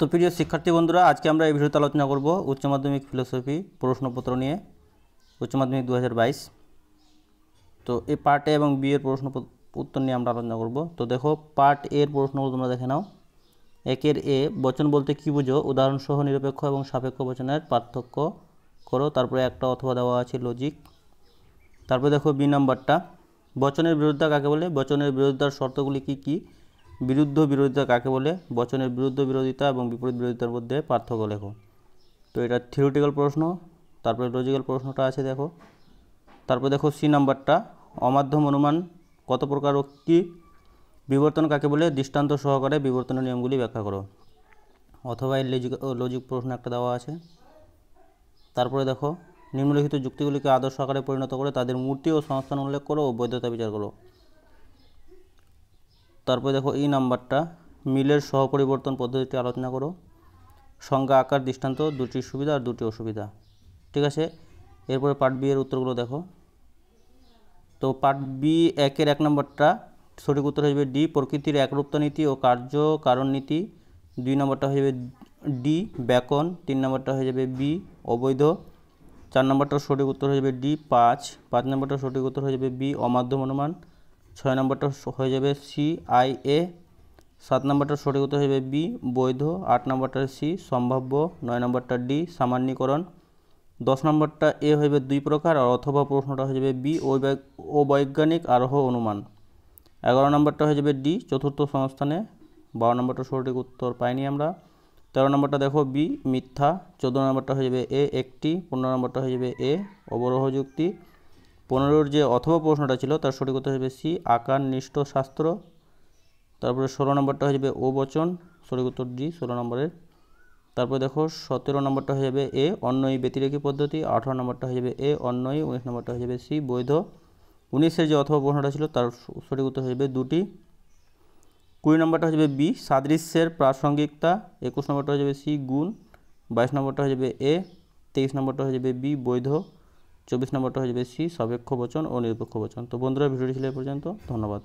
তো প্রিয় শিক্ষার্থী বন্ধুরা আজকে আমরা এই ভিডিওতে আলোচনা করব উচ্চ মাধ্যমিক ফিলোসফি প্রশ্নপত্র নিয়ে উচ্চ মাধ্যমিক দু তো এই পার্ট এ এবং বিয়ের প্রশ্ন উত্তর নিয়ে আমরা আলোচনা করব তো দেখো পার্ট এর প্রশ্নগুলো তোমরা দেখে নাও একের এ বচন বলতে কী বুঝো উদাহরণসহ নিরপেক্ষ এবং সাপেক্ষ বচনের পার্থক্য করো তারপরে একটা অথবা দেওয়া আছে লজিক তারপরে দেখো বি নাম্বারটা বচনের বিরোধিতা কাকে বলে বচনের বিরোধিতার শর্তগুলি কি কী বিরুদ্ধ বিরোধিতা কাকে বলে বচনের বিরুদ্ধ বিরোধিতা এবং বিপরীত বিরোধিতার মধ্যে পার্থক্য লেখো তো এটা থিওরিটিক্যাল প্রশ্ন তারপরে লজিক্যাল প্রশ্নটা আছে দেখো তারপর দেখো সি নাম্বারটা অমাধ্যম অনুমান কত প্রকার ও কী বিবর্তন কাকে বলে দৃষ্টান্ত সহকারে বিবর্তনের নিয়মগুলি ব্যাখ্যা করো অথবা এই লজিক লজিক প্রশ্ন একটা দেওয়া আছে তারপরে দেখো নিম্নলিখিত যুক্তিগুলিকে আদর্শ আকারে পরিণত করে তাদের মূর্তি ও সংস্থান উল্লেখ করো ও বৈধতা বিচার করো তারপরে দেখো এই নাম্বারটা মিলের সহ পরিবর্তন পদ্ধতিটি আলোচনা করো সংজ্ঞা আকার দৃষ্টান্ত দুটি সুবিধা আর দুটি অসুবিধা ঠিক আছে এরপরে পার্ট বি এর উত্তরগুলো দেখো তো পার্ট বি একের এক নম্বরটা সঠিক উত্তর হয়ে যাবে ডি প্রকৃতির একরূপতা নীতি ও কার্য কারণ নীতি দুই নম্বরটা হয়ে যাবে ডি ব্যাকন তিন নম্বরটা হয়ে যাবে বি অবৈধ চার নম্বরটা সঠিক উত্তর হয়ে যাবে ডি পাঁচ পাঁচ নম্বরটা সঠিক উত্তর হয়ে যাবে বি অমাধ্যম অনুমান ছয় নম্বরটা হয়ে যাবে সি আই এ সাত নম্বরটা সঠিক উত্তর হয়ে যাবে বি বৈধ আট নম্বরটা সি সম্ভাব্য নয় নম্বরটা ডি সামান্যীকরণ দশ নম্বরটা এ হয়ে যাবে দুই প্রকার আর অথবা প্রশ্নটা হয়ে যাবে বি ও বৈজ্ঞানিক আরোহ অনুমান এগারো নম্বরটা হয়ে যাবে ডি চতুর্থ সংস্থানে বারো নম্বরটা সঠিক উত্তর পাইনি আমরা তেরো নম্বরটা দেখো বি মিথ্যা চোদ্দো নম্বরটা হয়ে যাবে এ একটি পনেরো নম্বরটা হয়ে যাবে এ অবরোহযুক্তি পনেরোর যে অথবা প্রশ্নটা ছিল তার সঠিক উত্তর হবে সি আকার নিষ্ঠ শাস্ত্র তারপরে ষোলো নম্বরটা হয়ে যাবে ও বচন সঠিক উত্তর ডি ষোলো নম্বরের তারপরে দেখো সতেরো নম্বরটা হয়ে যাবে এ অন্যই ব্যতিরেকী পদ্ধতি আঠারো নম্বরটা হয়ে যাবে এ অন্যই উনিশ নম্বরটা হয়ে যাবে সি বৈধ উনিশের যে অথবা প্রশ্নটা ছিল তার সঠিক উত্তর হয়ে যাবে দুটি কুড়ি নম্বরটা হয়ে যাবে বি সাদৃশ্যের প্রাসঙ্গিকতা একুশ নম্বরটা হয়ে যাবে সি গুণ বাইশ নম্বরটা হয়ে যাবে এ তেইশ নম্বরটা হয়ে যাবে বি বৈধ চব্বিশ নম্বরটা হয়ে যাবে সি সাপেক্ষ বচন ও নিরপেক্ষ বচন তো বন্ধুরা ভিডিওটি ছিল এ পর্যন্ত ধন্যবাদ